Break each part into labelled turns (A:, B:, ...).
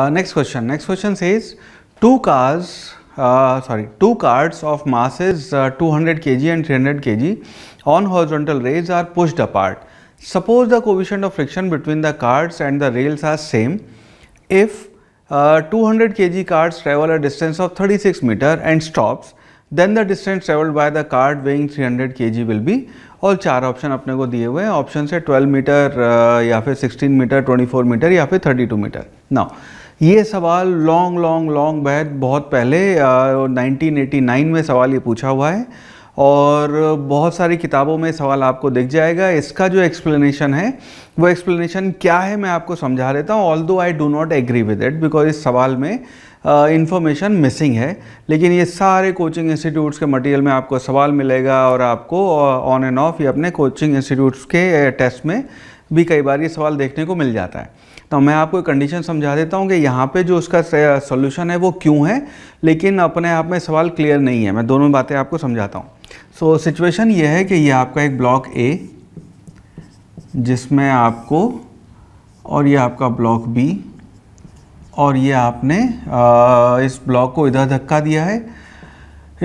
A: Uh, next question. Next question says two cars, uh, sorry, two carts of masses uh, 200 kg and 300 kg on horizontal rails are pushed apart. Suppose the coefficient of friction between the carts and the rails are same if uh, 200 kg carts travel a distance of 36 meter and stops then the distance traveled by the cart weighing 300 kg will be All char option अपने को दिए हुए Options 12 meter, uh, या फिर 16 meter, 24 meter, या 32 meter. Now. ये सवाल long long long बैद बहुत पहले नाइनटीन 1989 में सवाल ये पूछा हुआ है और बहुत सारी किताबों में सवाल आपको दिख जाएगा इसका जो एक्सप्लेनेशन है वो एक्सप्लेनेशन क्या है मैं आपको समझा देता हूँ although I do not agree with it because इस सवाल में इन्फॉर्मेशन uh, मिसिंग है लेकिन ये सारे कोचिंग इंस्टीट्यूट्स के मटेरियल में आपको सवाल मिलेगा और आपको ऑन एंड ऑफ ये अपने कोचिंग इंस्टीट्यूट्स के टेस्ट में भी कई बार ये सवाल देखने को मिल जाता है तो मैं आपको कंडीशन समझा देता हूँ कि यहाँ पे जो उसका सोल्यूशन है वो क्यों है लेकिन अपने आप में सवाल क्लियर नहीं है मैं दोनों बातें आपको समझाता हूँ सो सिचुएशन ये है कि ये आपका एक ब्लॉक ए जिसमें आपको और ये आपका ब्लॉक बी और ये आपने आ, इस ब्लॉक को इधर धक्का दिया है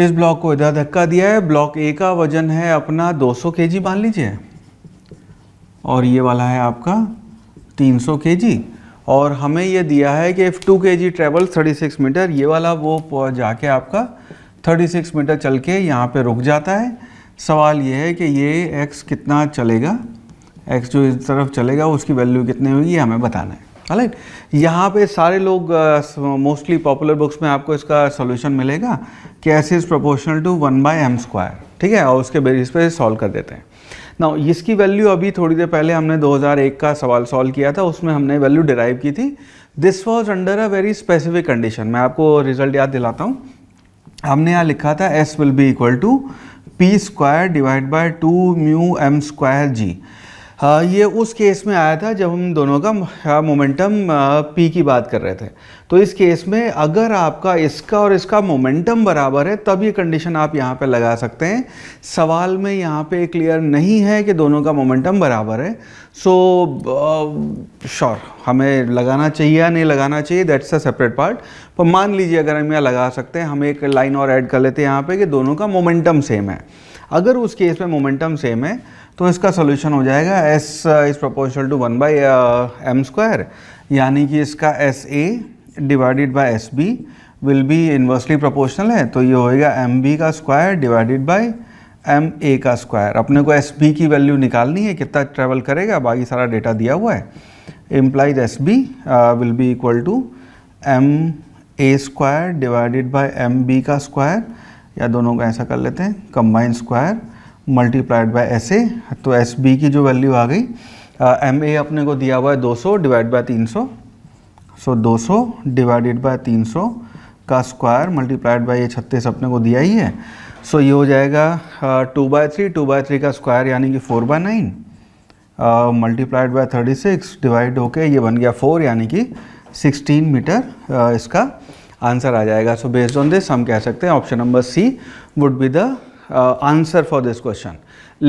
A: इस ब्लॉक को इधर धक्का दिया है ब्लॉक ए का वजन है अपना 200 केजी मान लीजिए और ये वाला है आपका तीन सौ के जी और हमें ये दिया है कि एफ टू के जी ट्रेवल थर्टी सिक्स मीटर ये वाला वो जाके आपका थर्टी सिक्स मीटर चल के यहाँ पर रुक जाता है सवाल ये है कि ये एक्स कितना चलेगा एक्स जो इस तरफ चलेगा उसकी वैल्यू कितनी होगी हमें बताना है राइट यहाँ पे सारे लोग मोस्टली पॉपुलर बुक्स में आपको इसका सोल्यूशन मिलेगा कि S is proportional to one by M square ठीक है और उसके बेसिस पे सॉल्व कर देते हैं ना इसकी वैल्यू अभी थोड़ी देर पहले हमने 2001 का सवाल सॉल्व किया था उसमें हमने वैल्यू डिराइव की थी this was under a very specific condition मैं आपको रिजल्ट याद दिलाता हूँ हमने यहाँ लिखा था S will be equal to P square divide by two mu M square जी हाँ, ये उस केस में आया था जब हम दोनों का मोमेंटम हाँ, पी हाँ, की बात कर रहे थे तो इस केस में अगर आपका इसका और इसका मोमेंटम बराबर है तब ये कंडीशन आप यहाँ पे लगा सकते हैं सवाल में यहाँ पे क्लियर नहीं है कि दोनों का मोमेंटम बराबर है सो श्योर हमें लगाना चाहिए या नहीं लगाना चाहिए दैट्स अ सेपरेट पार्ट पर मान लीजिए अगर हम यहाँ लगा सकते हैं हम एक लाइन और ऐड कर लेते हैं यहाँ पर कि दोनों का मोमेंटम सेम है अगर उस केस में मोमेंटम सेम है तो इसका सोल्यूशन हो जाएगा S is proportional to one by M square यानी कि इसका S A divided by S B will be inversely proportional है तो ये होएगा एम बी का square divided by M A का स्क्वायर अपने को एस बी की वैल्यू निकालनी है कितना ट्रेवल करेगा बाकी सारा डेटा दिया हुआ है implies S B will be equal to M A square divided by M B का स्क्वायर या दोनों का ऐसा कर लेते हैं combine square multiplied by S A तो एस बी की जो वैल्यू आ गई एम ए अपने को दिया हुआ है 200 डिवाइड बाय तीन सो 200 डिवाइडेड बाय 300 का स्क्वायर मल्टीप्लाइड बाय ये छत्तीस अपने को दिया ही है सो so, ये हो जाएगा two by three two by three का स्क्वायर यानी कि four by nine multiplied by thirty six divide होके ये बन गया फोर यानी कि सिक्सटीन मीटर uh, इसका आंसर आ जाएगा सो बेस्ड ऑन दिस हम कह सकते हैं option number C would be the answer for this question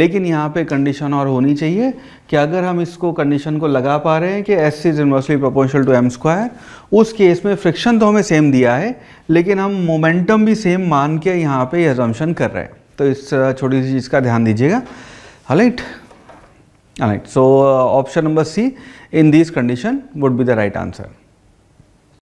A: लेकिन यहाँ पे कंडीशन और होनी चाहिए कि अगर हम इसको कंडीशन को लगा पा रहे हैं कि S is inversely proportional to M square उस केस में फ्रिक्शन तो हमें सेम दिया है लेकिन हम मोमेंटम भी सेम मान के यहाँ पे एजम्पन कर रहे हैं तो इस छोटी सी चीज़ का ध्यान दीजिएगा highlight right so option number C in this condition would be the right answer